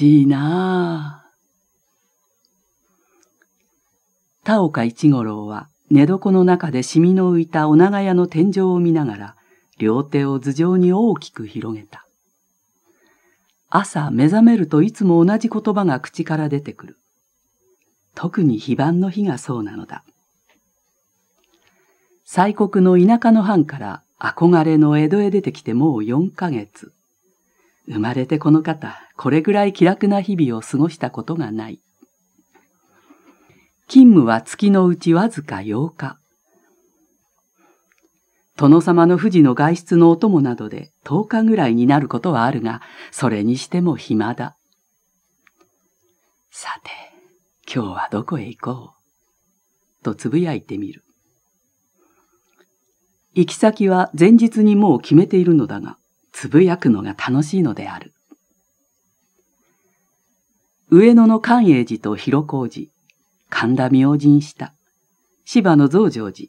しいなあ。田岡一五郎は寝床の中でシミの浮いたお長屋の天井を見ながら、両手を頭上に大きく広げた。朝目覚めるといつも同じ言葉が口から出てくる。特に非番の日がそうなのだ。西国の田舎の藩から憧れの江戸へ出てきてもう4ヶ月。生まれてこの方、これぐらい気楽な日々を過ごしたことがない。勤務は月のうちわずか8日。殿様の富士の外出のお供などで10日ぐらいになることはあるが、それにしても暇だ。さて、今日はどこへ行こう。とつぶやいてみる。行き先は前日にもう決めているのだが、つぶやくのが楽しいのである。上野の寛永寺と広小寺、神田明神下、芝の増上寺、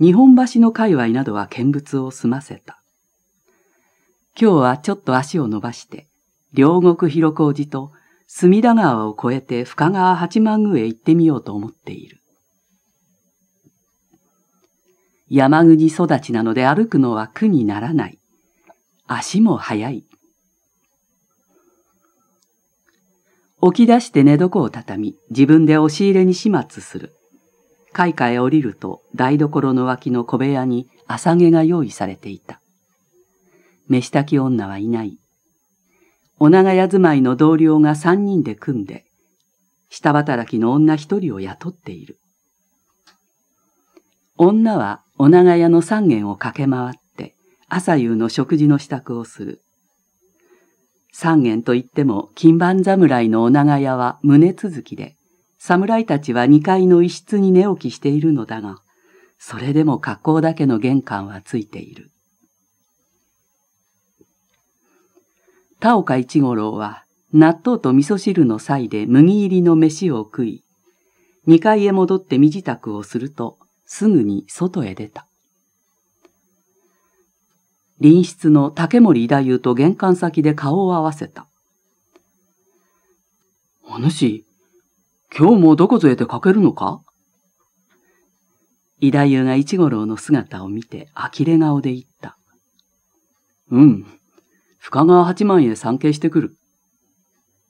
日本橋の界隈などは見物を済ませた。今日はちょっと足を伸ばして、両国広小路と隅田川を越えて深川八幡宮へ行ってみようと思っている。山国育ちなので歩くのは苦にならない。足も速い。起き出して寝床を畳み、自分で押し入れに始末する。階下へ降りると台所の脇の小部屋に朝毛が用意されていた。飯炊き女はいない。お長屋住まいの同僚が三人で組んで、下働きの女一人を雇っている。女はお長屋の三軒を駆け回っ朝夕の食事の支度をする。三軒といっても、金番侍のお長屋は胸続きで、侍たちは二階の一室に寝起きしているのだが、それでも格好だけの玄関はついている。田岡一五郎は、納豆と味噌汁の際で麦入りの飯を食い、二階へ戻って身支度をすると、すぐに外へ出た。隣室の竹森太夫と玄関先で顔を合わせた。お主、今日もどこぞへ出かけるのか伊太夫が一五郎の姿を見て呆れ顔で言った。うん。深川八幡へ参詣してくる。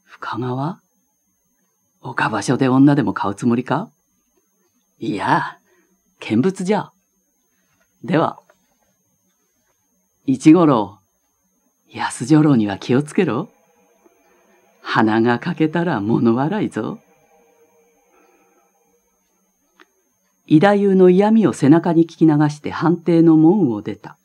深川岡場所で女でも買うつもりかいや、見物じゃ。では。一五郎、安女郎には気をつけろ。鼻が欠けたら物笑いぞ。伊太夫の嫌味を背中に聞き流して判定の門を出た。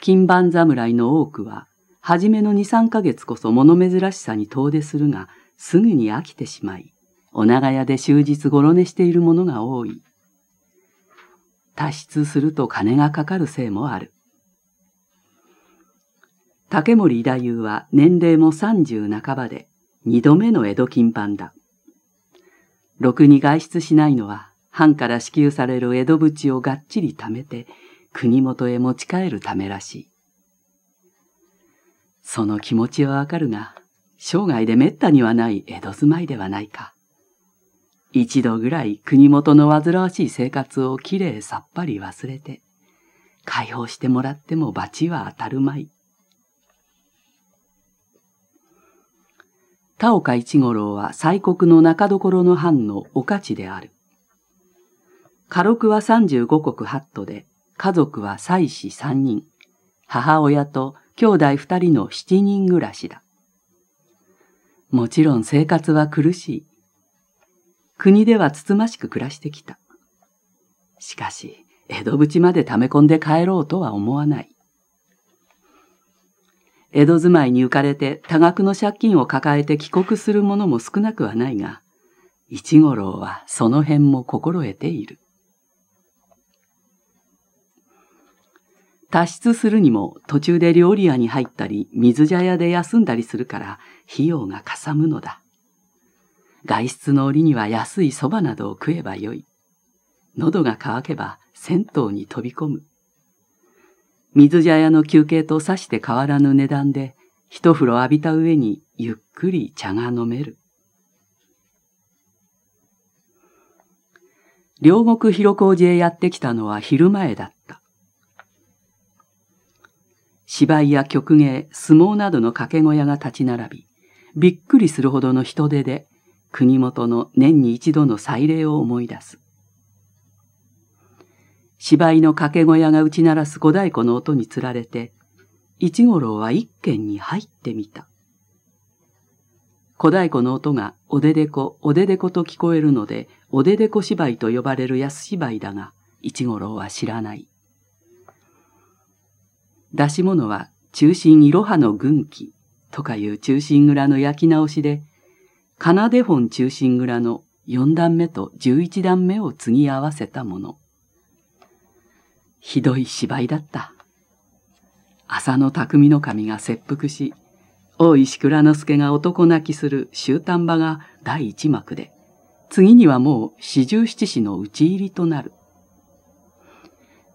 金盤侍の多くは、初めの二三ヶ月こそ物珍しさに遠出するが、すぐに飽きてしまい、お長屋で終日ごろ寝している者が多い。多出すると金がかかるせいもある。竹森太夫は年齢も30半ばで二度目の江戸金版だ。ろくに外出しないのは、藩から支給される江戸淵をがっちり貯めて、国元へ持ち帰るためらしい。その気持ちはわかるが、生涯で滅多にはない江戸住まいではないか。一度ぐらい国元の煩わしい生活をきれいさっぱり忘れて、解放してもらっても罰は当たるまい。田岡一五郎は西国の中所の藩のお勝ちである。家禄は三十五国八都で、家族は妻子三人、母親と兄弟二人の七人暮らしだ。もちろん生活は苦しい。国ではつつましく暮らしてきた。しかし、江戸淵まで溜め込んで帰ろうとは思わない。江戸住まいに浮かれて多額の借金を抱えて帰国する者も少なくはないが、一五郎はその辺も心得ている。脱出するにも途中で料理屋に入ったり、水茶屋で休んだりするから費用がかさむのだ。外出の折には安い蕎麦などを食えばよい。喉が渇けば銭湯に飛び込む。水茶屋の休憩とさして変わらぬ値段で、一風呂浴びた上にゆっくり茶が飲める。両国広小路へやってきたのは昼前だった。芝居や曲芸、相撲などの掛け小屋が立ち並び、びっくりするほどの人手で国元の年に一度の祭礼を思い出す。芝居の掛け小屋が打ち鳴らす小太鼓の音につられて、一五郎は一軒に入ってみた。小太鼓の音がおででこ、おででこと聞こえるので、おででこ芝居と呼ばれる安芝居だが、一五郎は知らない。出し物は中心いろはの軍旗とかいう中心蔵の焼き直しで、奏で本中心蔵の四段目と十一段目を継ぎ合わせたもの。ひどい芝居だった。浅野匠の神が切腹し、大石倉之助が男泣きする終端場が第一幕で、次にはもう四十七士の討ち入りとなる。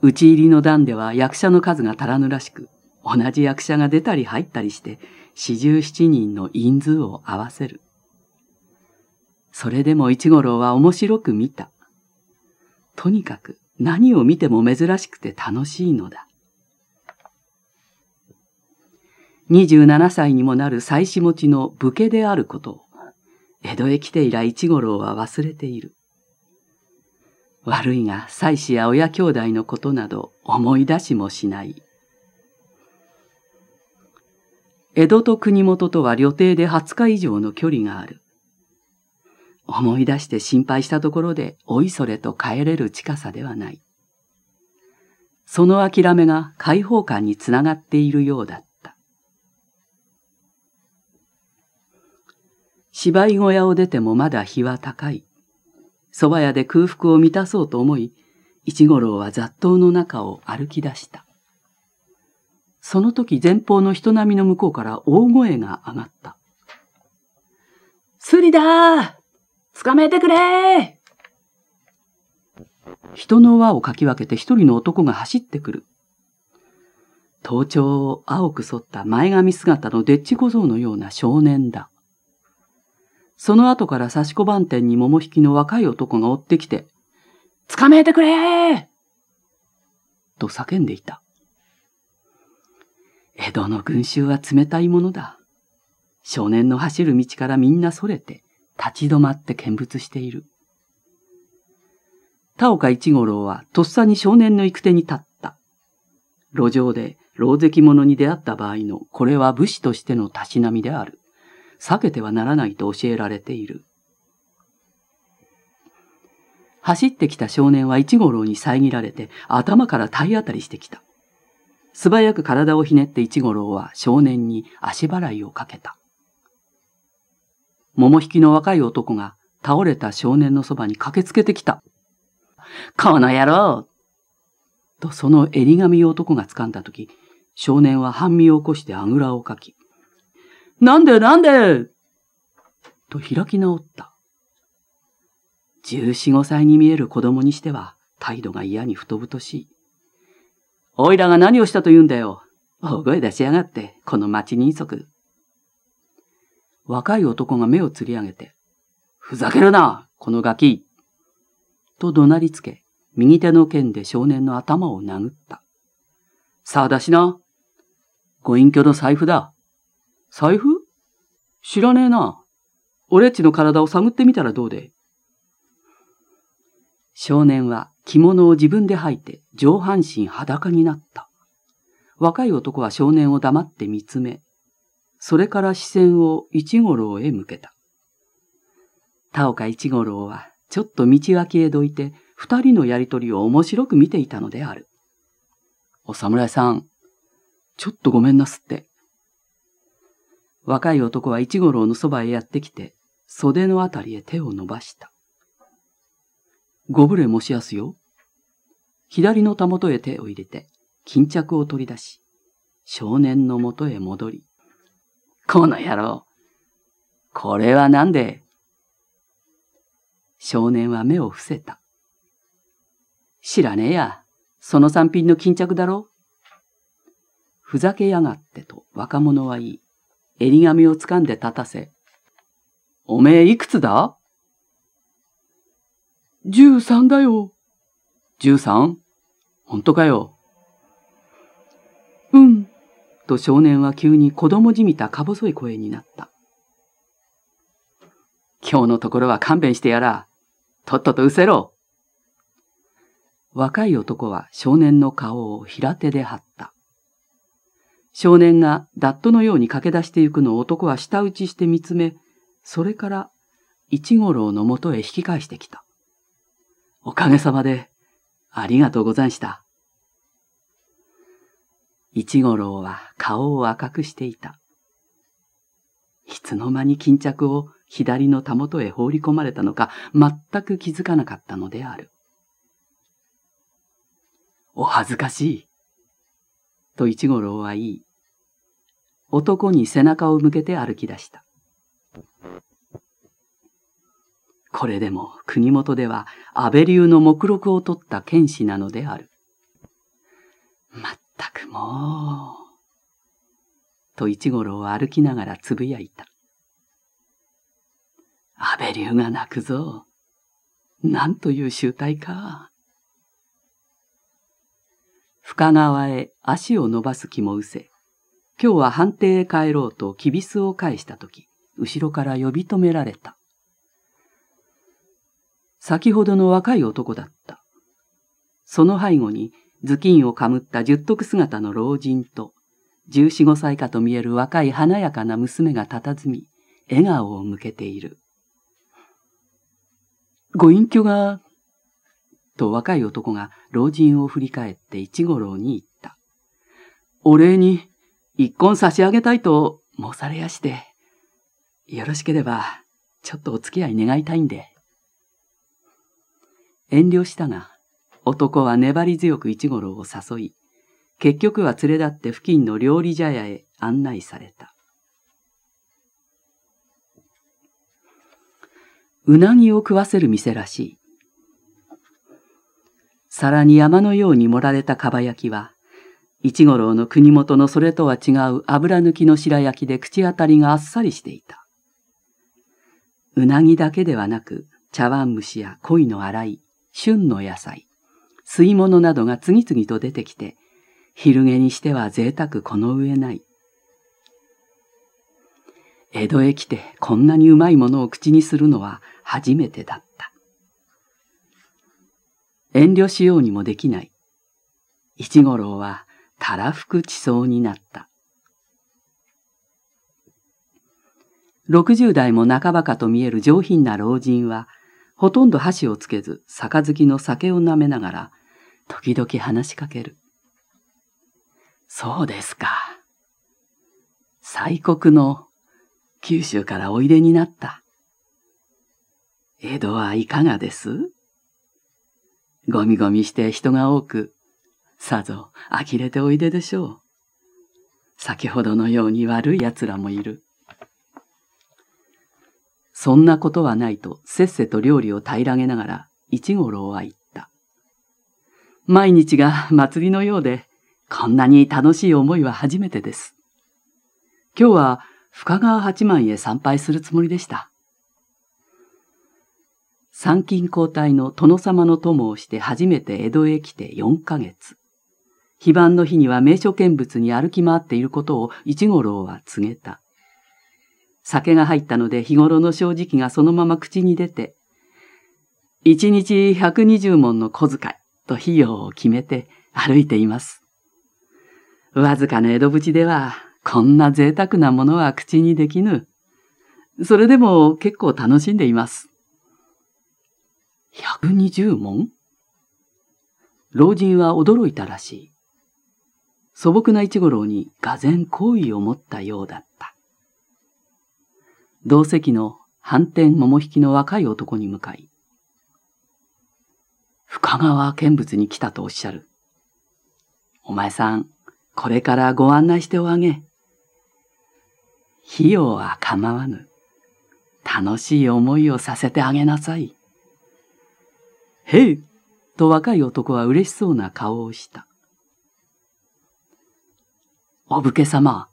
討ち入りの段では役者の数が足らぬらしく、同じ役者が出たり入ったりして、四十七人の人数を合わせる。それでも一五郎は面白く見た。とにかく何を見ても珍しくて楽しいのだ。二十七歳にもなる妻子持ちの武家であることを、江戸へ来て以来一五郎は忘れている。悪いが妻子や親兄弟のことなど思い出しもしない。江戸と国元とは旅程で二十日以上の距離がある。思い出して心配したところで、おいそれと帰れる近さではない。その諦めが解放感につながっているようだった。芝居小屋を出てもまだ日は高い。蕎麦屋で空腹を満たそうと思い、一五郎は雑踏の中を歩き出した。その時前方の人波の向こうから大声が上がった。スリだー捕かめてくれ人の輪をかき分けて一人の男が走ってくる。頭頂を青く沿った前髪姿のデッチ小僧のような少年だ。その後から刺し小番店に桃引きの若い男が追ってきて、捕まえてくれと叫んでいた。江戸の群衆は冷たいものだ。少年の走る道からみんなそれて、立ち止まって見物している。田岡一五郎はとっさに少年の行く手に立った。路上で老関者に出会った場合のこれは武士としてのたしなみである。避けてはならないと教えられている。走ってきた少年は一五郎に遮られて頭から体当たりしてきた。素早く体をひねって一五郎は少年に足払いをかけた。桃引きの若い男が倒れた少年のそばに駆けつけてきた。この野郎とその襟髪を男が掴んだとき、少年は半身を起こしてあぐらをかき、なんでなんでと開き直った。十四五歳に見える子供にしては態度が嫌に太々しい。おいらが何をしたと言うんだよ。大声出しやがって、この町人足。若い男が目をつり上げて、ふざけるなこのガキと怒鳴りつけ、右手の剣で少年の頭を殴った。さあ出しな。ご隠居の財布だ。財布知らねえな。俺っちの体を探ってみたらどうで。少年は着物を自分で履いて上半身裸になった。若い男は少年を黙って見つめ、それから視線を一五郎へ向けた。田岡一五郎は、ちょっと道脇へどいて、二人のやりとりを面白く見ていたのである。お侍さん、ちょっとごめんなすって。若い男は一五郎のそばへやってきて、袖のあたりへ手を伸ばした。ご無礼申しやすよ。左のたもとへ手を入れて、巾着を取り出し、少年のもとへ戻り、この野郎。これはなんで少年は目を伏せた。知らねえや。その三品の巾着だろふざけやがってと若者は言い、襟紙を掴んで立たせ、おめえいくつだ十三だよ。十三本当かよ。と少年は急に子供じみたか細い声になった。今日のところは勘弁してやら。とっとと失せろ。若い男は少年の顔を平手で張った。少年がダットのように駆け出してゆくのを男は舌打ちして見つめ、それから一五郎のもとへ引き返してきた。おかげさまで、ありがとうござんした。一五郎は顔を赤くしていた。いつの間に巾着を左のたもとへ放り込まれたのか全く気づかなかったのである。お恥ずかしい。と一五郎は言い、男に背中を向けて歩き出した。これでも国元では安倍流の目録を取った剣士なのである。まっったくもう。と一五郎は歩きながらつぶやいた。安倍流が泣くぞ。なんという集体か。深川へ足を伸ばす気も失せ、今日は判定へ帰ろうときびすを返したとき、後ろから呼び止められた。先ほどの若い男だった。その背後に頭巾をかむった十徳姿の老人と、十四五歳かと見える若い華やかな娘が佇み、笑顔を向けている。ご隠居が、と若い男が老人を振り返って一五郎に言った。お礼に一婚差し上げたいと申されやして、よろしければちょっとお付き合い願いたいんで。遠慮したが男は粘り強く一五郎を誘い、結局は連れ立って付近の料理茶屋へ案内された。うなぎを食わせる店らしい。さらに山のように盛られたかば焼きは、一五郎の国元のそれとは違う油抜きの白焼きで口当たりがあっさりしていた。うなぎだけではなく、茶碗蒸しや鯉の洗い、旬の野菜、吸い物などが次々と出てきて、昼寝にしては贅沢この上ない。江戸へ来てこんなにうまいものを口にするのは初めてだった。遠慮しようにもできない。一五郎はたらふく地層になった。六十代も半ばかと見える上品な老人は、ほとんど箸をつけず、杯の酒を舐めながら、時々話しかける。そうですか。西国の九州からおいでになった。江戸はいかがですゴミゴミして人が多く、さぞ呆れておいででしょう。先ほどのように悪い奴らもいる。そんなことはないとせっせと料理を平らげながら一五郎は言った。毎日が祭りのようで、こんなに楽しい思いは初めてです。今日は深川八幡へ参拝するつもりでした。参勤交代の殿様の友をして初めて江戸へ来て4ヶ月。非番の日には名所見物に歩き回っていることを一五郎は告げた。酒が入ったので日頃の正直がそのまま口に出て、一日百二十文の小遣いと費用を決めて歩いています。わずかな江戸淵では、こんな贅沢なものは口にできぬ。それでも結構楽しんでいます。百二十文老人は驚いたらしい。素朴な一五郎に俄然好意を持ったようだ。同席の反転桃引きの若い男に向かい、深川見物に来たとおっしゃる。お前さん、これからご案内しておあげ。費用は構わぬ。楽しい思いをさせてあげなさい。へいと若い男は嬉しそうな顔をした。お武家様、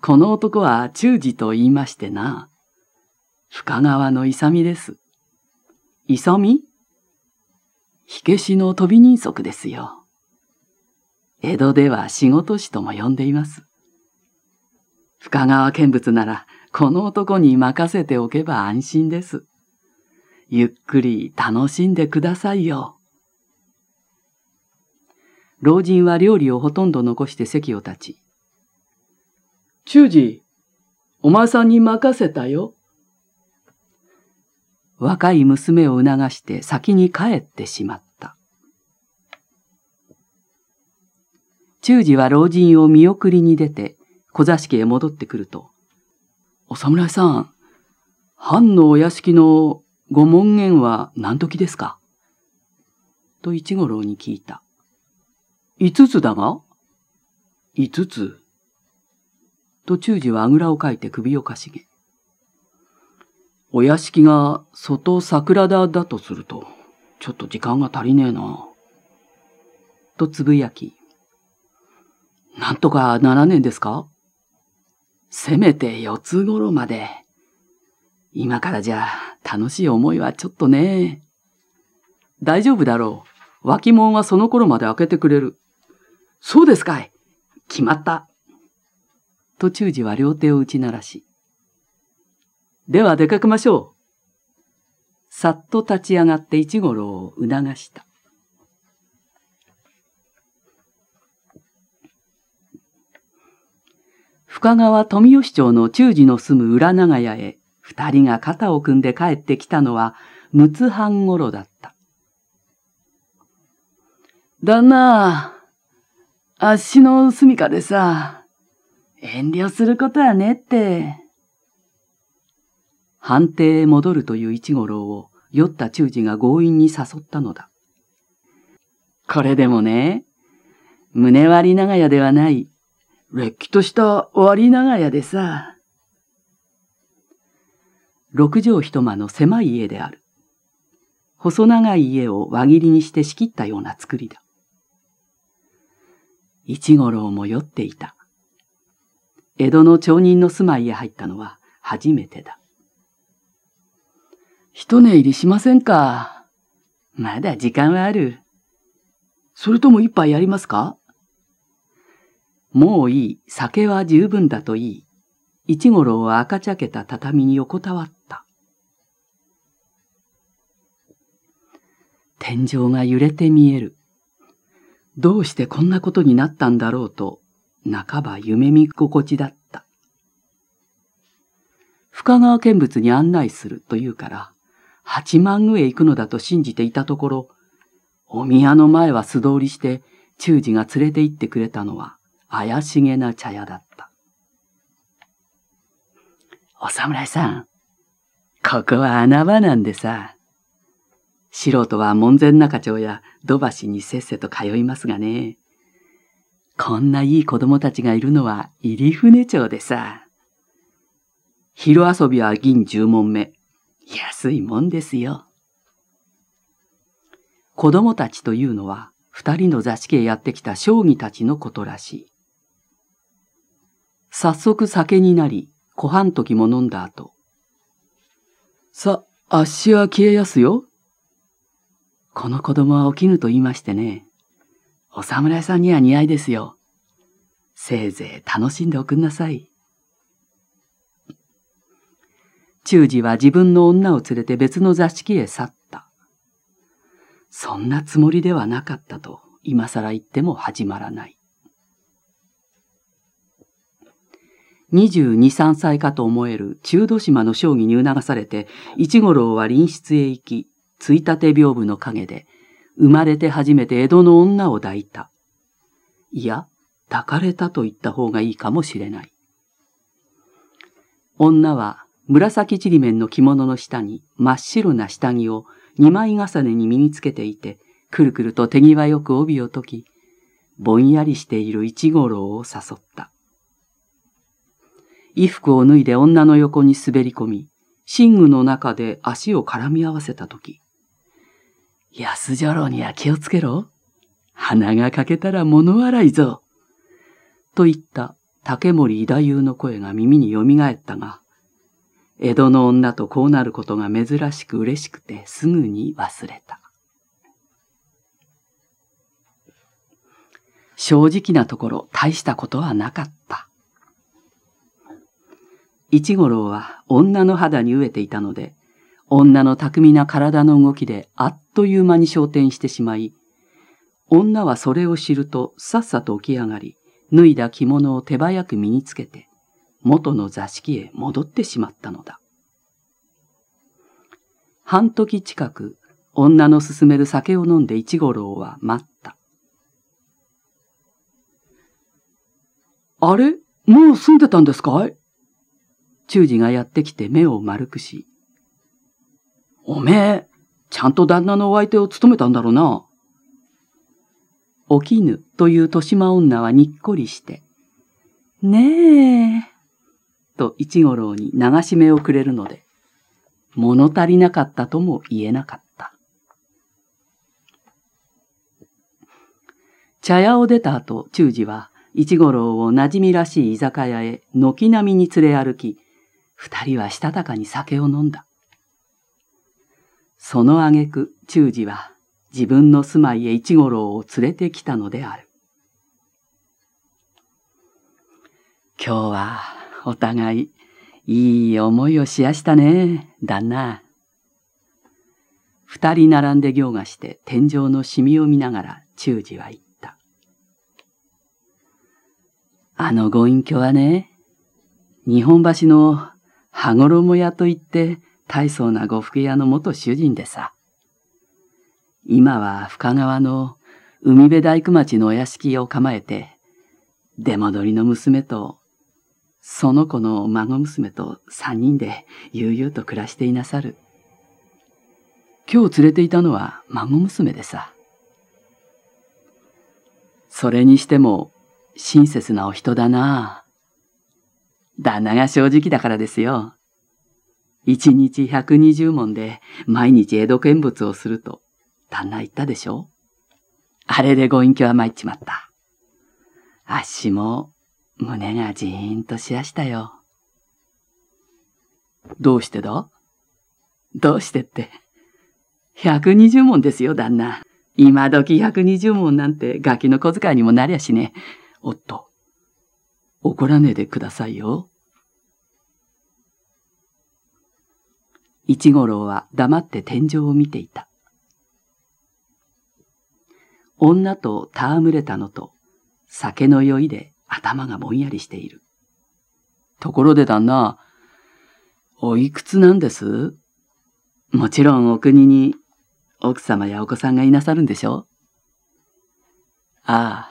この男は忠治と言いましてな。深川の勇です。勇火消しの飛び人足ですよ。江戸では仕事師とも呼んでいます。深川見物なら、この男に任せておけば安心です。ゆっくり楽しんでくださいよ。老人は料理をほとんど残して席を立ち。忠治、お前さんに任せたよ。若い娘を促して先に帰ってしまった。中二は老人を見送りに出て小座敷へ戻ってくると、お侍さん、藩のお屋敷のご門限は何時ですかと一五郎に聞いた。五つだが五つ。と中二はあぐらをかいて首をかしげ。お屋敷が外桜田だとすると、ちょっと時間が足りねえな。とつぶやき、なんとかならねえんですかせめて四つ頃まで。今からじゃ楽しい思いはちょっとね。大丈夫だろう。脇門はその頃まで開けてくれる。そうですかい。決まった。と中次は両手を打ち鳴らし、では出かけましょう。さっと立ち上がって一五郎を促した。深川富吉町の中寺の住む裏長屋へ二人が肩を組んで帰ってきたのは六つ半頃だった。旦那、あっしの住みかでさ、遠慮することはねって。判定へ戻るという一五郎を酔った中司が強引に誘ったのだ。これでもね、胸割り長屋ではない、れっきとした割長屋でさ。六畳一間の狭い家である。細長い家を輪切りにして仕切ったような作りだ。一五郎も酔っていた。江戸の町人の住まいへ入ったのは初めてだ。一寝入りしませんかまだ時間はある。それとも一杯やりますかもういい、酒は十分だといい。一五郎は赤茶けた畳に横たわった。天井が揺れて見える。どうしてこんなことになったんだろうと、半ば夢見心地だった。深川見物に案内するというから、八幡宮へ行くのだと信じていたところ、お宮の前は素通りして、中司が連れて行ってくれたのは、怪しげな茶屋だった。お侍さん、ここは穴場なんでさ。素人は門前仲町や土橋にせっせと通いますがね。こんないい子供たちがいるのは入船町でさ。昼遊びは銀十問目、安いもんですよ。子供たちというのは、二人の座敷へやってきた将棋たちのことらしい。早速酒になり、小半時も飲んだ後。さ、あっしは消えやすよ。この子供は起きぬと言いましてね。お侍さんには似合いですよ。せいぜい楽しんでおくんなさい。中次は自分の女を連れて別の座敷へ去った。そんなつもりではなかったと、今更言っても始まらない。二十二三歳かと思える中土島の将棋に促されて、一五郎は臨室へ行き、ついたて屏風の陰で、生まれて初めて江戸の女を抱いた。いや、抱かれたと言った方がいいかもしれない。女は紫ちりめんの着物の下に真っ白な下着を二枚重ねに身につけていて、くるくると手際よく帯を解き、ぼんやりしている一五郎を誘った。衣服を脱いで女の横に滑り込み、寝具の中で足を絡み合わせたとき、安女郎には気をつけろ。鼻が欠けたら物笑いぞ。と言った竹森伊太夫の声が耳によみがえったが、江戸の女とこうなることが珍しく嬉しくてすぐに忘れた。正直なところ大したことはなかった。一五郎は女の肌に飢えていたので、女の巧みな体の動きであっという間に昇天してしまい、女はそれを知るとさっさと起き上がり、脱いだ着物を手早く身につけて、元の座敷へ戻ってしまったのだ。半時近く、女の勧める酒を飲んで一五郎は待った。あれもう住んでたんですかい中二がやってきて目を丸くし、おめえ、ちゃんと旦那のお相手を務めたんだろうな。お絹という豊島女はにっこりして、ねえ、と一五郎に流し目をくれるので、物足りなかったとも言えなかった。茶屋を出た後、中二は、一五郎を馴染みらしい居酒屋へ軒並みに連れ歩き、二人はしたたかに酒を飲んだ。その挙句、中二は自分の住まいへ一五郎を連れてきたのである。今日はお互い、いい思いをしやしたね、旦那。二人並んで行がして天井のシミを見ながら忠二は言った。あのご隠居はね、日本橋の羽衣屋といって大層な呉服屋の元主人でさ。今は深川の海辺大工町のお屋敷を構えて、出戻りの娘とその子の孫娘と三人で悠々と暮らしていなさる。今日連れていたのは孫娘でさ。それにしても親切なお人だな旦那が正直だからですよ。一日120問で毎日江戸見物をすると旦那言ったでしょあれでご隠居は参っちまった。あっしも胸がじーんとしやしたよ。どうしてだどうしてって。120問ですよ、旦那。今時120問なんてガキの小遣いにもなりゃしね。おっと、怒らねえでくださいよ。一五郎は黙って天井を見ていた。女と戯れたのと酒の酔いで頭がぼんやりしている。ところで旦那、おいくつなんですもちろんお国に奥様やお子さんがいなさるんでしょああ、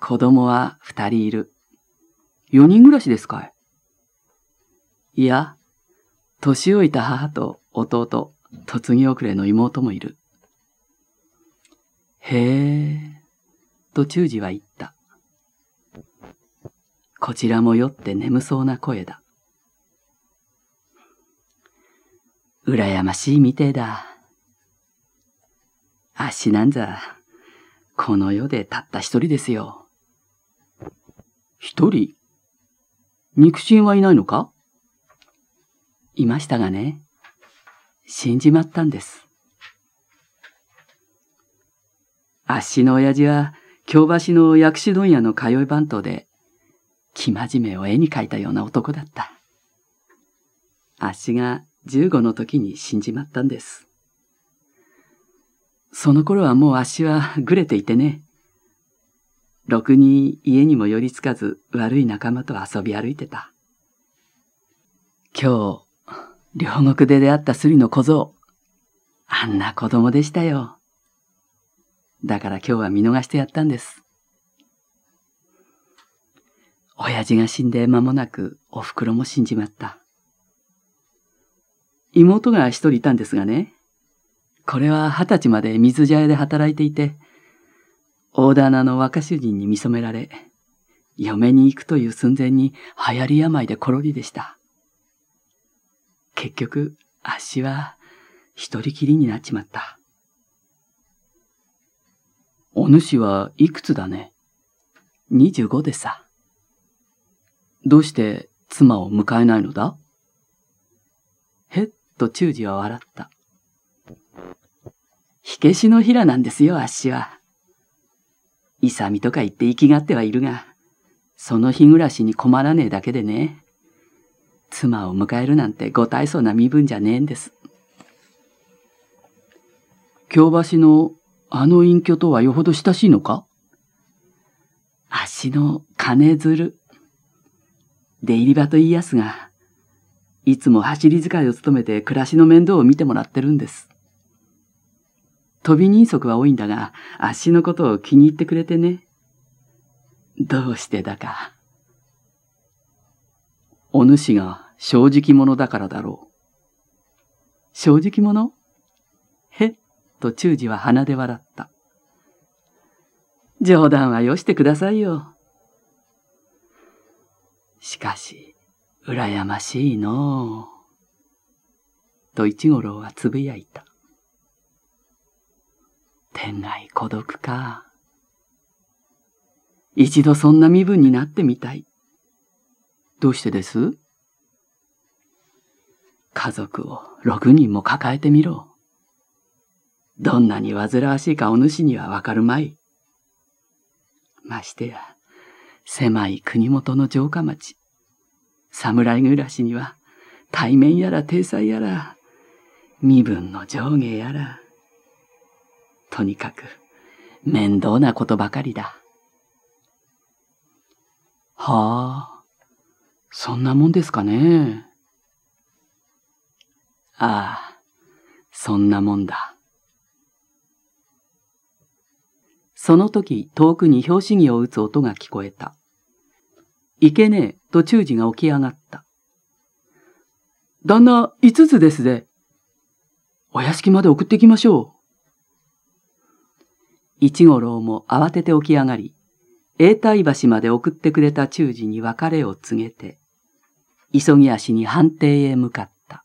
子供は二人いる。四人暮らしですかいいや、年老いた母と弟、嫁ぎ遅れの妹もいる。へえ、と中次は言った。こちらも酔って眠そうな声だ。羨ましいみてえだ。あっしなんざ、この世でたった一人ですよ。一人肉親はいないのかいましたがね、死んじまったんです。あっしの親父は、京橋の薬師問屋の通い番頭で、生真面目を絵に描いたような男だった。あっしが15の時に死んじまったんです。その頃はもうあっしはぐれていてね。ろくに家にも寄りつかず悪い仲間と遊び歩いてた。今日、両国で出会ったスリの小僧。あんな子供でしたよ。だから今日は見逃してやったんです。親父が死んで間もなくお袋も死んじまった。妹が一人いたんですがね、これは二十歳まで水茶屋で働いていて、大棚の若主人に見初められ、嫁に行くという寸前に流行り病で転びでした。結局、あっしは一人きりになっちまった。お主はいくつだね二十五でさ。どうして妻を迎えないのだへっと中二は笑った。火消しの平なんですよ、あっしは。勇とか言って生きがってはいるが、その日暮らしに困らねえだけでね。妻を迎えるなんてご大層な身分じゃねえんです。京橋のあの隠居とはよほど親しいのかあっしの金づる出入り場と言いやすが、いつも走り使いを務めて暮らしの面倒を見てもらってるんです。飛び人足は多いんだが、あっしのことを気に入ってくれてね。どうしてだか。お主が正直者だからだろう。正直者へっと中二は鼻で笑った。冗談はよしてくださいよ。しかし、羨ましいのう。と一五郎はつぶやいた。天涯孤独か。一度そんな身分になってみたい。どうしてです家族を六人も抱えてみろ。どんなに煩わしいかお主にはわかるまい。ましてや、狭い国元の城下町。侍暮らしには、対面やら体裁やら、身分の上下やら。とにかく、面倒なことばかりだ。はあ、そんなもんですかね。ああ、そんなもんだ。その時、遠くに拍子木を打つ音が聞こえた。いけねえと中二が起き上がった。旦那、五つですぜ。お屋敷まで送ってきましょう。一五郎も慌てて起き上がり、永代橋まで送ってくれた中二に別れを告げて、急ぎ足に判定へ向かった。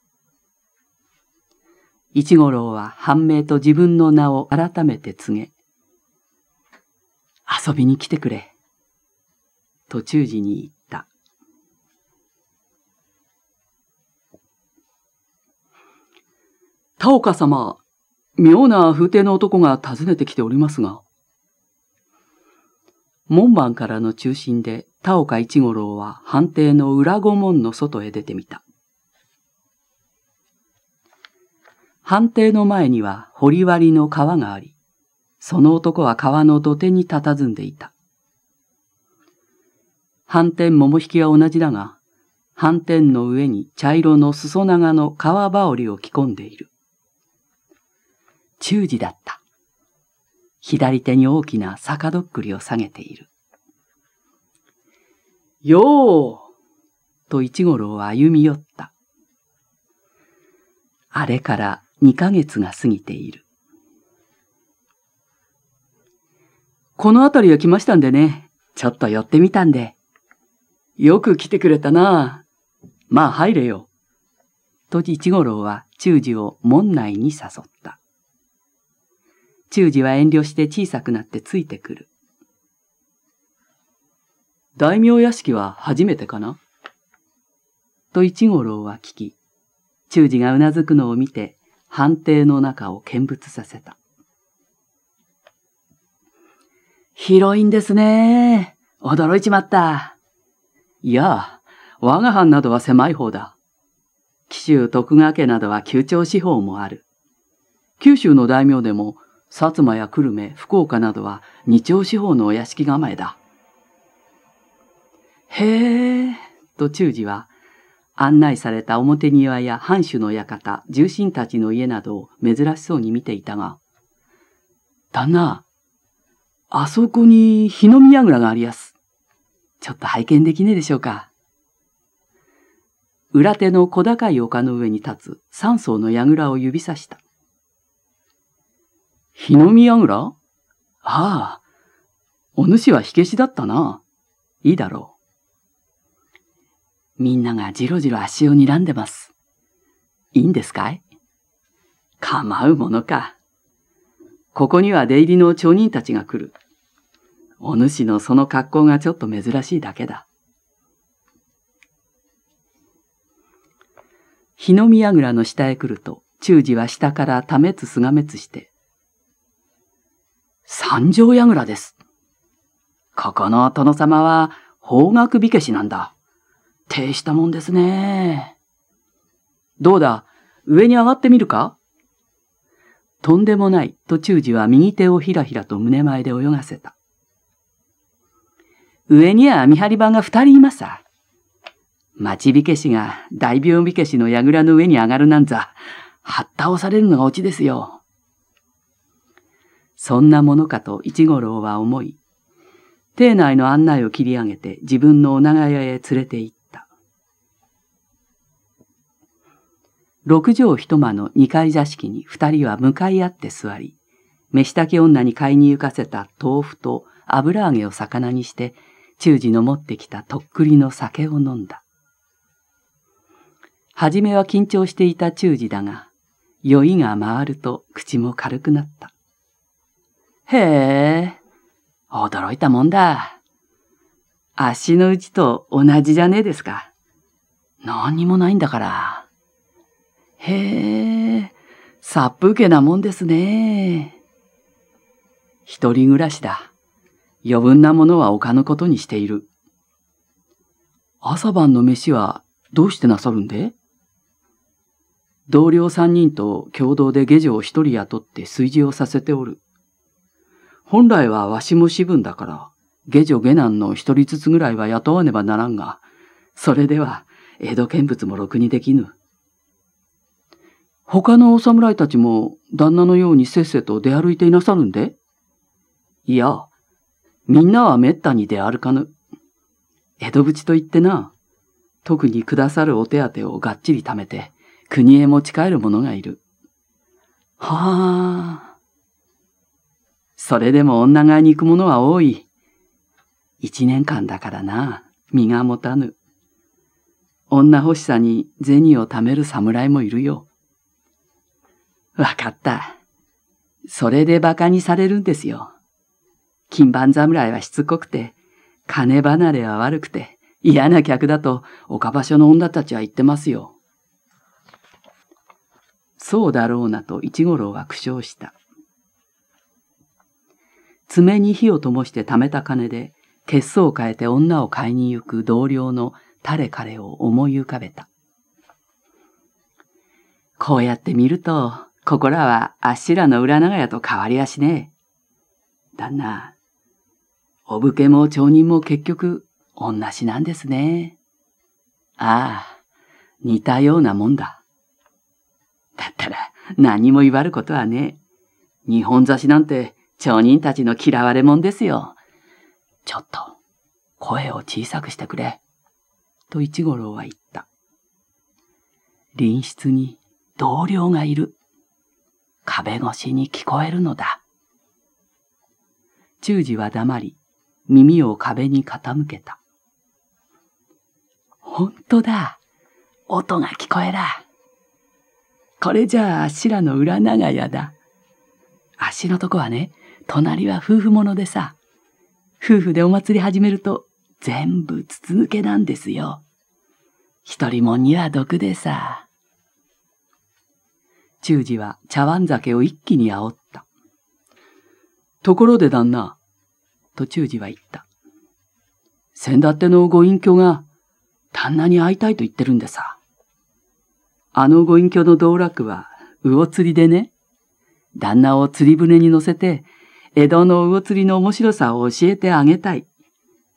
一五郎は判明と自分の名を改めて告げ、遊びに来てくれ。途中時に言った。田岡様、妙な風亭の男が訪ねてきておりますが。門番からの中心で田岡一五郎は判定の裏御門の外へ出てみた。判定の前には掘り割りの川があり、その男は川の土手に佇んでいた。反転桃引きは同じだが、反転の上に茶色の裾長の革羽織を着込んでいる。中時だった。左手に大きな逆どっくりを下げている。ようと一五郎は歩み寄った。あれから二ヶ月が過ぎている。この辺りは来ましたんでね、ちょっと寄ってみたんで、よく来てくれたな。まあ入れよ。と一五郎は中二を門内に誘った。中二は遠慮して小さくなってついてくる。大名屋敷は初めてかなと一五郎は聞き、中二がうなずくのを見て、判定の中を見物させた。広いんですね。驚いちまった。いや、我が藩などは狭い方だ。紀州徳川家などは旧朝四法もある。九州の大名でも、薩摩や久留米、福岡などは二朝四法のお屋敷構えだ。へえ、と中司は、案内された表庭や藩主の館、重臣たちの家などを珍しそうに見ていたが、旦那、あそこに日の宮倉がありやす。ちょっと拝見できねえでしょうか。裏手の小高い丘の上に立つ三層の櫓を指さした。日の見櫓ああ、お主は火消しだったな。いいだろう。みんながじろじろ足を睨んでます。いいんですかい構うものか。ここには出入りの町人たちが来る。お主のその格好がちょっと珍しいだけだ。日の宮倉の下へ来ると、忠司は下からためつすがめつして、三条矢倉です。ここの殿様は方角火消しなんだ。呈したもんですね。どうだ、上に上がってみるかとんでもないと忠司は右手をひらひらと胸前で泳がせた。上には見張り番が二人いますさ。町火消しが大病火消しの櫓の上に上がるなんざ、はっ倒されるのがオチですよ。そんなものかと一五郎は思い、邸内の案内を切り上げて自分のお長屋へ連れて行った。六畳一間の二階座敷に二人は向かい合って座り、飯炊き女に買いに行かせた豆腐と油揚げを魚にして忠治の持ってきたとっくりの酒を飲んだ。はじめは緊張していた忠治だが、酔いが回ると口も軽くなった。へえ、驚いたもんだ。足のうちと同じじゃねえですか。何にもないんだから。へえ、殺風景なもんですね。一人暮らしだ。余分なものは他のことにしている。朝晩の飯はどうしてなさるんで同僚三人と共同で下女を一人雇って炊事をさせておる。本来はわしも私分だから、下女下男の一人ずつぐらいは雇わねばならんが、それでは江戸見物もろくにできぬ。他のお侍たちも旦那のようにせっせと出歩いていなさるんでいや、みんなは滅多に出歩かぬ。江戸淵といってな、特にくださるお手当をがっちり貯めて、国へ持ち帰る者がいる。はあ。それでも女いに行く者は多い。一年間だからな、身が持たぬ。女欲しさに銭を貯める侍もいるよ。わかった。それで馬鹿にされるんですよ。金盤侍はしつこくて、金離れは悪くて、嫌な客だと岡場所の女たちは言ってますよ。そうだろうなと一五郎は苦笑した。爪に火を灯して貯めた金で、血相を変えて女を買いに行く同僚の誰彼を思い浮かべた。こうやって見ると、ここらはあっしらの裏長屋と変わりやしねえ。旦那、お武家も町人も結局、同じなんですね。ああ、似たようなもんだ。だったら、何も言わることはねえ。日本差しなんて、町人たちの嫌われもんですよ。ちょっと、声を小さくしてくれ。と一五郎は言った。隣室に同僚がいる。壁越しに聞こえるのだ。中二は黙り、耳を壁に傾けた。ほんとだ。音が聞こえら。これじゃあ、あしらの裏長屋だ。あっしのとこはね、隣は夫婦ものでさ、夫婦でお祭り始めると、全部筒抜けなんですよ。一人もんには毒でさ。中二は茶碗酒を一気に煽った。ところで旦那、途中時は言った。先立てのご隠居が、旦那に会いたいと言ってるんでさ。あのご隠居の道楽は、魚釣りでね、旦那を釣り船に乗せて、江戸の魚釣りの面白さを教えてあげたい。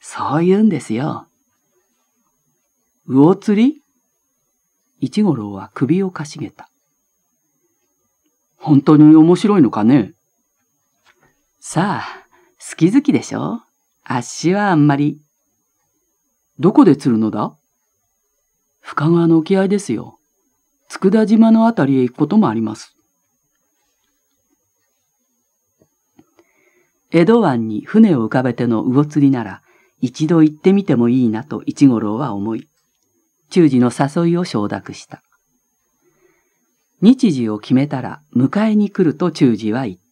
そう言うんですよ。魚釣り一五郎は首をかしげた。本当に面白いのかねさあ、好き好きでしょあっしはあんまり。どこで釣るのだ深川の沖合ですよ。佃島のあたりへ行くこともあります。江戸湾に船を浮かべての魚釣りなら、一度行ってみてもいいなと一五郎は思い、中次の誘いを承諾した。日時を決めたら迎えに来ると中次は言った。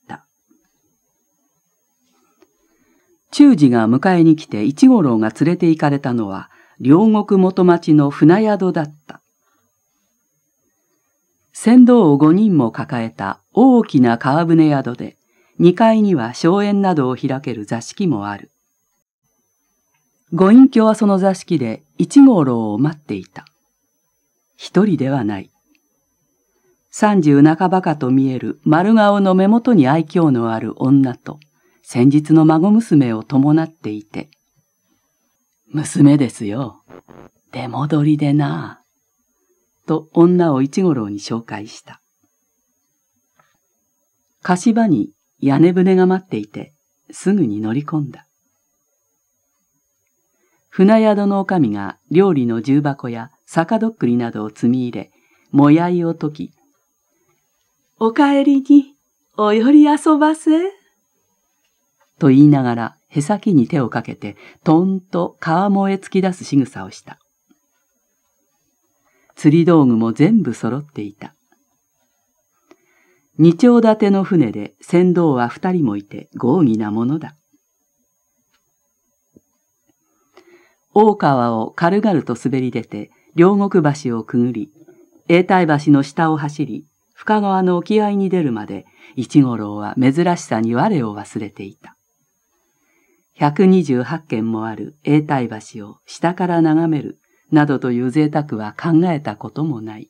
中次が迎えに来て一五郎が連れて行かれたのは、両国元町の船宿だった。船頭を五人も抱えた大きな川船宿で、2階には荘園などを開ける座敷もある。ご隠居はその座敷で一五郎を待っていた。一人ではない。三十半ばかと見える丸顔の目元に愛嬌のある女と、先日の孫娘を伴っていて。娘ですよ。出戻りでなと女を一五郎に紹介した。柏に屋根船が待っていて、すぐに乗り込んだ。船宿の女将が料理の重箱や酒どっくりなどを積み入れ、もやいを解き、お帰りに、おより遊ばせ。と言いながら、へさきに手をかけて、とんと川燃へ突き出す仕草をした。釣り道具も全部揃っていた。二丁立ての船で船頭は二人もいて豪儀なものだ。大川を軽々と滑り出て、両国橋をくぐり、永代橋の下を走り、深川の沖合に出るまで、一五郎は珍しさに我を忘れていた。128軒もある永代橋を下から眺めるなどという贅沢は考えたこともない。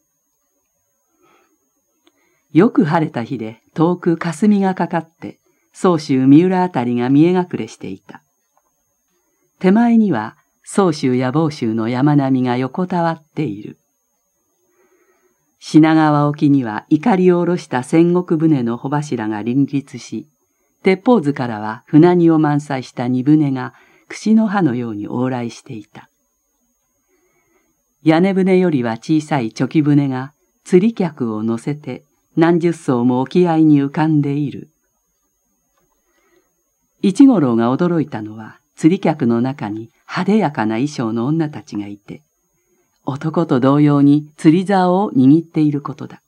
よく晴れた日で遠く霞がかかって、宗州三浦あたりが見え隠れしていた。手前には宗州や房州の山並みが横たわっている。品川沖には怒りを下ろした戦国船の帆柱が林立し、鉄砲図からは船荷を満載した荷船が櫛の葉のように往来していた。屋根船よりは小さい貯金船が釣り客を乗せて何十艘も沖合に浮かんでいる。一五郎が驚いたのは釣り客の中に派手やかな衣装の女たちがいて、男と同様に釣り竿を握っていることだ。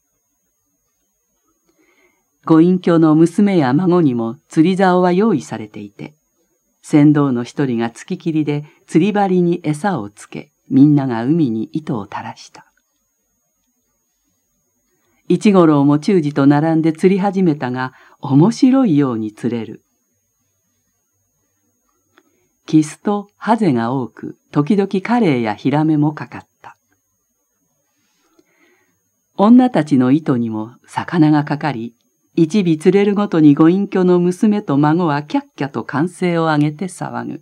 ご隠居の娘や孫にも釣り竿は用意されていて、船頭の一人が月ききりで釣り針に餌をつけ、みんなが海に糸を垂らした。一五郎も忠治と並んで釣り始めたが、面白いように釣れる。キスとハゼが多く、時々カレーやヒラメもかかった。女たちの糸にも魚がかかり、一尾連れるごとにご隠居の娘と孫はキャッキャと歓声を上げて騒ぐ。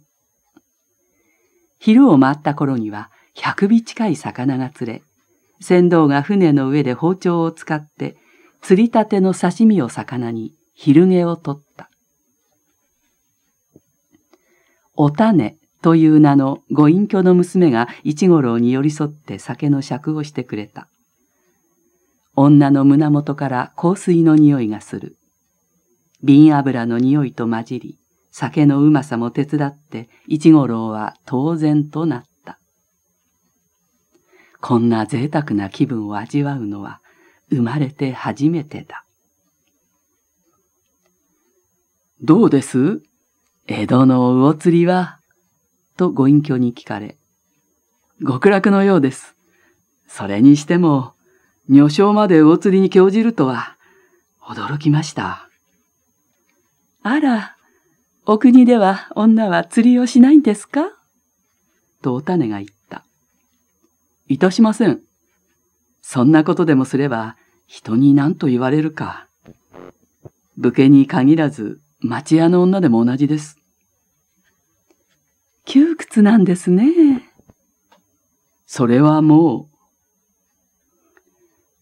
昼を回った頃には百尾近い魚が釣れ、船頭が船の上で包丁を使って釣りたての刺身を魚に昼毛を取った。お種という名のご隠居の娘が一五郎に寄り添って酒の酌をしてくれた。女の胸元から香水の匂いがする。瓶油の匂いと混じり、酒のうまさも手伝って、一五郎は当然となった。こんな贅沢な気分を味わうのは、生まれて初めてだ。どうです江戸の魚釣りは、とご隠居に聞かれ、極楽のようです。それにしても、女性まで魚釣りに興じるとは、驚きました。あら、お国では女は釣りをしないんですかとお種が言った。いたしません。そんなことでもすれば、人に何と言われるか。武家に限らず、町屋の女でも同じです。窮屈なんですね。それはもう、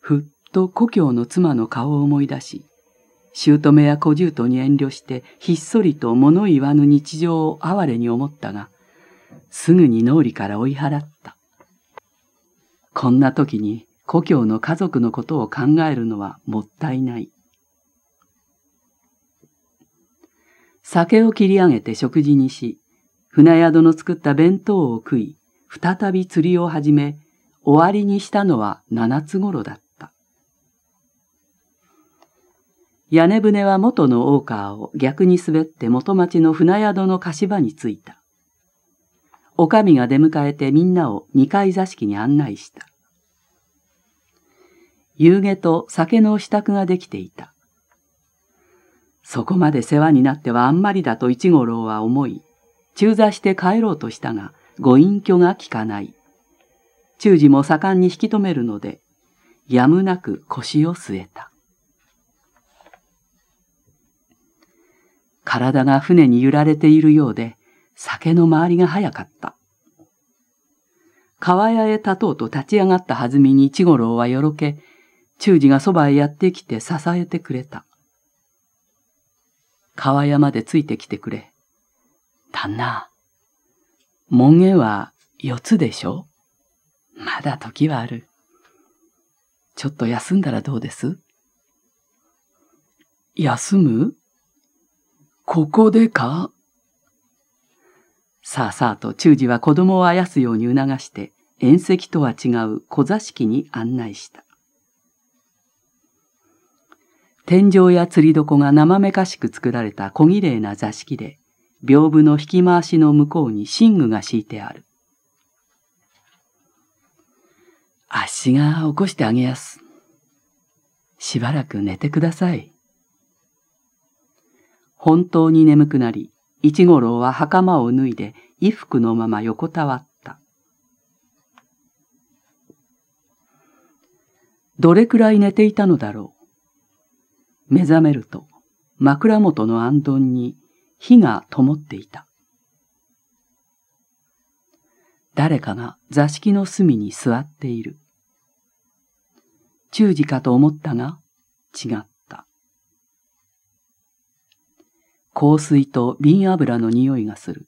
ふっと故郷の妻の顔を思い出し、姑や小獣とに遠慮してひっそりと物言わぬ日常を哀れに思ったが、すぐに脳裏から追い払った。こんな時に故郷の家族のことを考えるのはもったいない。酒を切り上げて食事にし、船宿の作った弁当を食い、再び釣りを始め、終わりにしたのは七つ頃だった。屋根船は元のオーカーを逆に滑って元町の船宿の貸し場に着いた。お将が出迎えてみんなを二階座敷に案内した。夕下と酒の支度ができていた。そこまで世話になってはあんまりだと一五郎は思い、中座して帰ろうとしたが、ご隠居が効かない。中次も盛んに引き止めるので、やむなく腰を据えた。体が船に揺られているようで、酒の回りが早かった。川屋へ立とうと立ち上がったはずみに一五郎はよろけ、中次がそばへやってきて支えてくれた。川屋までついてきてくれ。旦那、門限は四つでしょまだ時はある。ちょっと休んだらどうです休むここでかさあさあと中次は子供をあやすように促して、宴席とは違う小座敷に案内した。天井や釣り床が生めかしく作られた小綺麗な座敷で、屏風の引き回しの向こうに寝具が敷いてある。足が起こしてあげやす。しばらく寝てください。本当に眠くなり、一五郎は袴を脱いで衣服のまま横たわった。どれくらい寝ていたのだろう。目覚めると枕元の暗闘に火が灯っていた。誰かが座敷の隅に座っている。中字かと思ったが違った。香水と瓶油の匂いがする。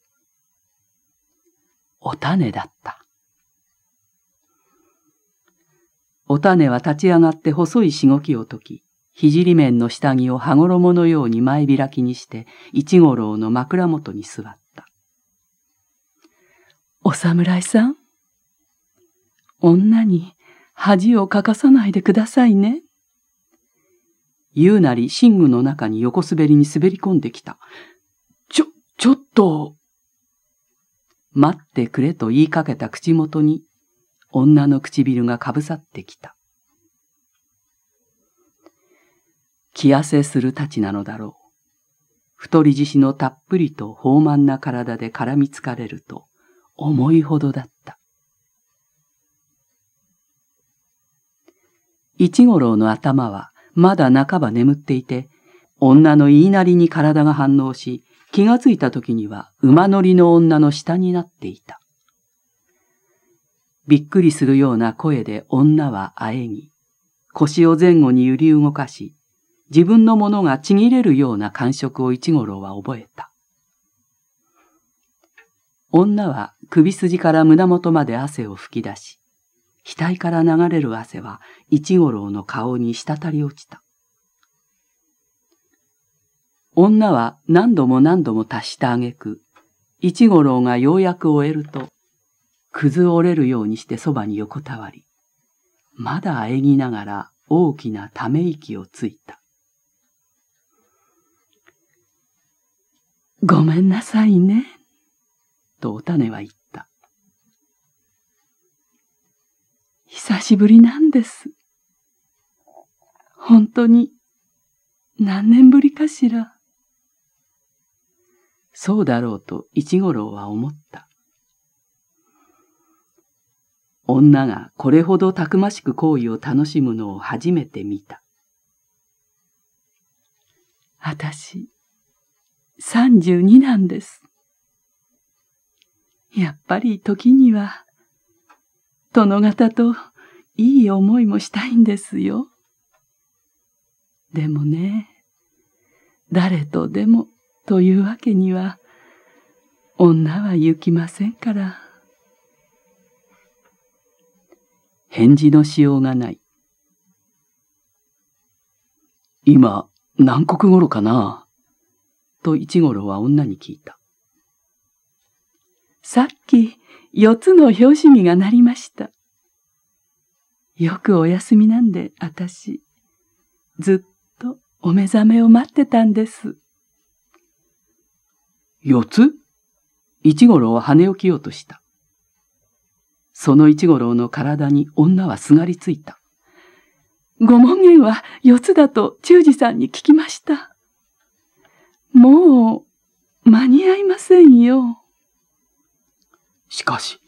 お種だった。お種は立ち上がって細いしごきを解き、ひじり面の下着を羽衣のように前開きにして、一五郎の枕元に座った。お侍さん、女に恥をかかさないでくださいね。言うなり寝具の中に横滑りに滑り込んできた。ちょ、ちょっと。待ってくれと言いかけた口元に、女の唇がかぶさってきた。気痩せするたちなのだろう。太り獅子のたっぷりと豊満な体で絡みつかれると、思いほどだった。一五郎の頭はまだ半ば眠っていて、女の言いなりに体が反応し、気がついた時には馬乗りの女の下になっていた。びっくりするような声で女はあえぎ、腰を前後に揺り動かし、自分のものがちぎれるような感触を一五郎は覚えた。女は首筋から胸元まで汗を吹き出し、額から流れる汗は一五郎の顔に滴り落ちた。女は何度も何度も足したげく、一五郎がようやく終えると、くず折れるようにしてそばに横たわり、まだあえぎながら大きなため息をついた。ごめんなさいね、とお種は言った。久しぶりなんです。本当に何年ぶりかしら。そうだろうと一五郎は思った。女がこれほどたくましく行為を楽しむのを初めて見た。あたし、三十二なんです。やっぱり時には、殿方といい思いもしたいんですよ。でもね、誰とでもというわけには、女は行きませんから。返事のしようがない。今、何刻頃かなと一五郎は女に聞いた。さっき、四つの拍子見が鳴りました。よくお休みなんで、あたし。ずっとお目覚めを待ってたんです。四つ一五郎は跳ね起きようとした。その一五郎の体に女はすがりついた。ご門限は四つだと忠治さんに聞きました。もう、間に合いませんよ。しかし、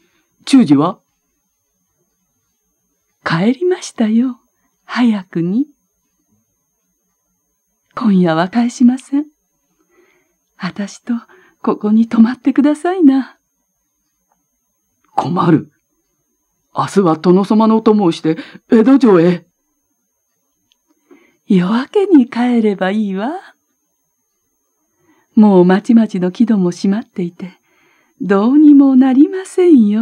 中次は、帰りましたよ。早くに。今夜は返しません。私とここに泊まってくださいな。困る。明日は殿様のお供をして、江戸城へ。夜明けに帰ればいいわ。もうまちまちの木戸も閉まっていて、どうにもなりませんよ。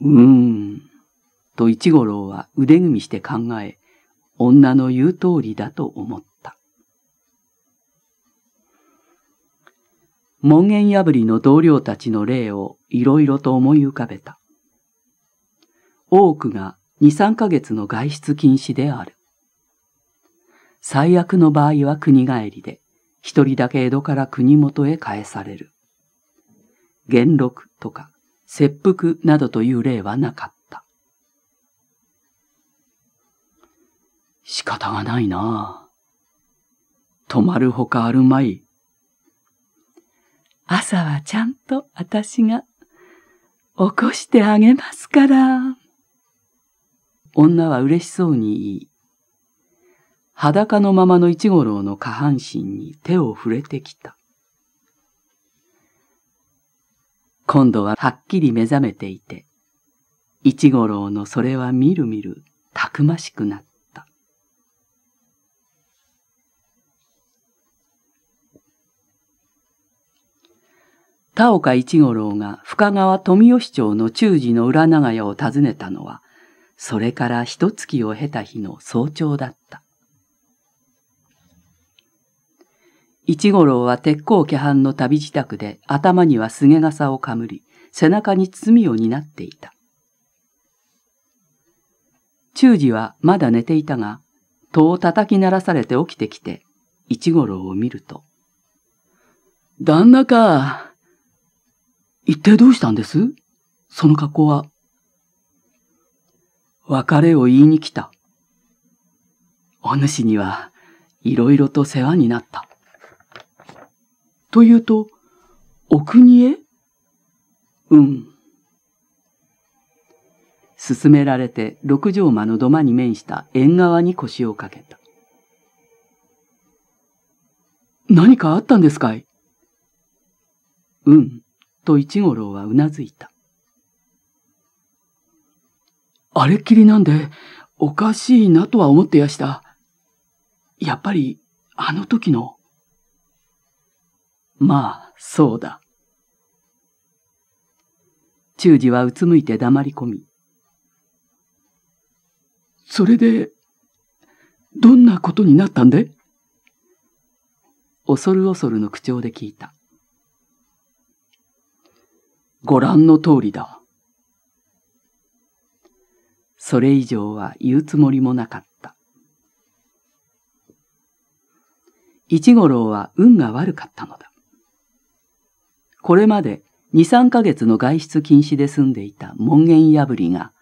うーん、と一五郎は腕組みして考え、女の言う通りだと思った。門限破りの同僚たちの例をいろいろと思い浮かべた。多くが二三ヶ月の外出禁止である。最悪の場合は国帰りで、一人だけ江戸から国元へ返される。元禄とか切腹などという例はなかった。仕方がないな止まるほかあるまい。朝はちゃんと私が起こしてあげますから。女は嬉しそうに言い、裸のままの一五郎の下半身に手を触れてきた。今度ははっきり目覚めていて、一五郎のそれはみるみるたくましくなった。田岡一五郎が深川富吉町の中寺の裏長屋を訪ねたのは、それから一月を経た日の早朝だった。一五郎は鉄鋼家藩の旅支度で頭には菅笠をかむり、背中に包みを担っていた。中次はまだ寝ていたが、戸を叩き鳴らされて起きてきて、一五郎を見ると。旦那か。一体どうしたんですその格好は。別れを言いに来た。お主には、いろいろと世話になった。というと、お国へうん。勧められて六条間の土間に面した縁側に腰をかけた。何かあったんですかいうん、と一五郎はうなずいた。あれっきりなんで、おかしいなとは思ってやした。やっぱり、あの時の。まあ、そうだ。中二はうつむいて黙り込み。それで、どんなことになったんで恐る恐るの口調で聞いた。ご覧の通りだ。それ以上は言うつもりもなかった。一五郎は運が悪かったのだ。これまで二三ヶ月の外出禁止で住んでいた門限破りが、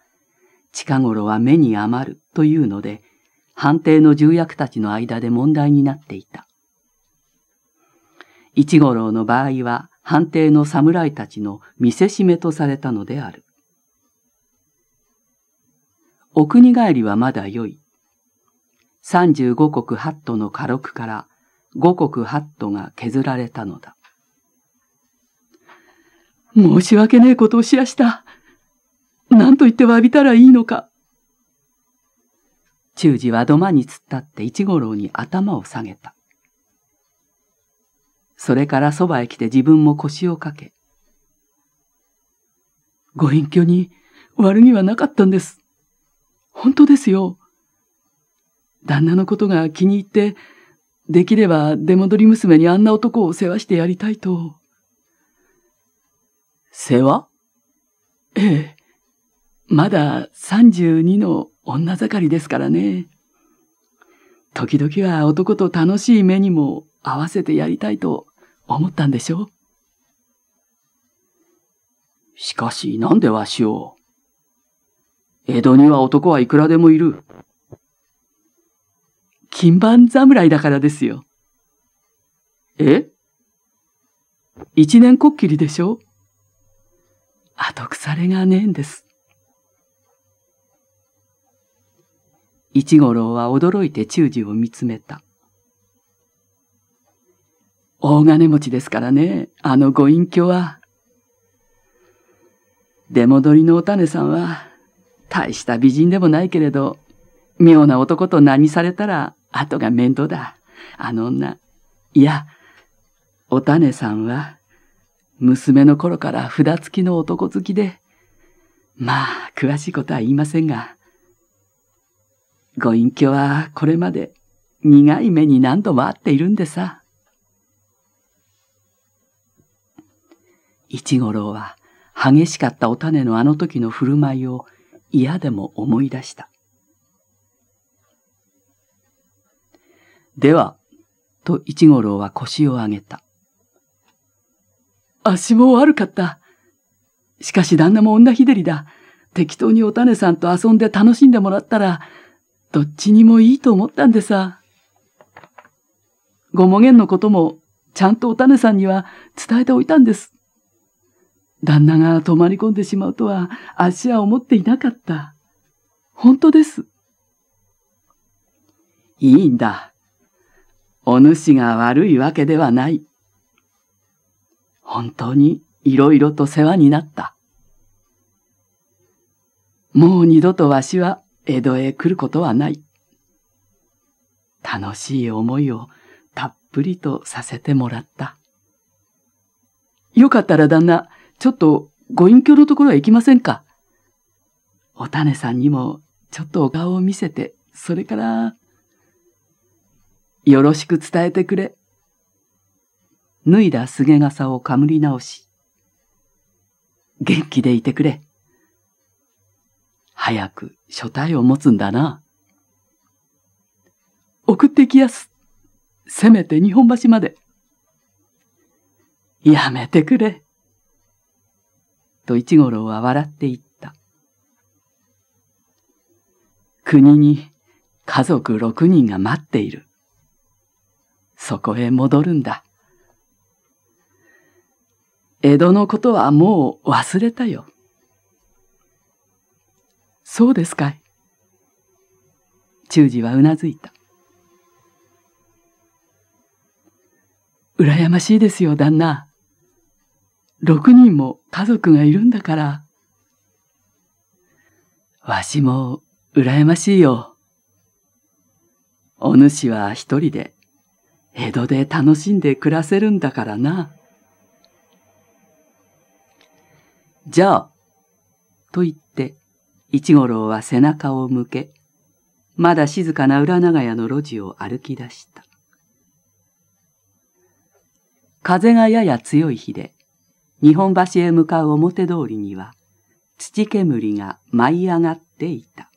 近頃は目に余るというので、判定の重役たちの間で問題になっていた。一五郎の場合は、判定の侍たちの見せしめとされたのである。お国帰りはまだ良い。三十五国八都の家禄から五国八都が削られたのだ。申し訳ねえことをしやした。何と言って詫びたらいいのか。中二は土間に突っ立って一五郎に頭を下げた。それからそばへ来て自分も腰をかけ、ご隠居に悪気はなかったんです。本当ですよ。旦那のことが気に入って、できれば出戻り娘にあんな男を世話してやりたいと。世話ええ。まだ32の女盛りですからね。時々は男と楽しい目にも合わせてやりたいと思ったんでしょう。しかしなんでわしを。江戸には男はいくらでもいる。金盤侍だからですよ。え一年こっきりでしょ後腐れがねえんです。一五郎は驚いて忠治を見つめた。大金持ちですからね、あのご隠居は。出戻りのお種さんは、大した美人でもないけれど、妙な男と何されたら、後が面倒だ。あの女。いや、お種さんは、娘の頃から札付きの男好きで、まあ、詳しいことは言いませんが、ご隠居はこれまで苦い目に何度も会っているんでさ。一五郎は激しかったお種のあの時の振る舞いを嫌でも思い出した。では、と一五郎は腰を上げた。足も悪かった。しかし旦那も女ひでりだ。適当にお種さんと遊んで楽しんでもらったら、どっちにもいいと思ったんでさ。ごもげんのことも、ちゃんとお種さんには伝えておいたんです。旦那が泊まり込んでしまうとは、足は思っていなかった。本当です。いいんだ。お主が悪いわけではない。本当にいろいろと世話になった。もう二度とわしは江戸へ来ることはない。楽しい思いをたっぷりとさせてもらった。よかったら旦那、ちょっとご隠居のところへ行きませんかお種さんにもちょっとお顔を見せて、それから、よろしく伝えてくれ。脱いだすげ傘をかむり直し、元気でいてくれ。早く書体を持つんだな。送ってきやす。せめて日本橋まで。やめてくれ。と一五郎は笑って言った。国に家族六人が待っている。そこへ戻るんだ。江戸のことはもう忘れたよ。そうですかい。忠二はうなずいた。羨ましいですよ、旦那。六人も家族がいるんだから。わしも羨ましいよ。お主は一人で江戸で楽しんで暮らせるんだからな。じゃあ、と言って、一五郎は背中を向け、まだ静かな裏長屋の路地を歩き出した。風がやや強い日で、日本橋へ向かう表通りには、土煙が舞い上がっていた。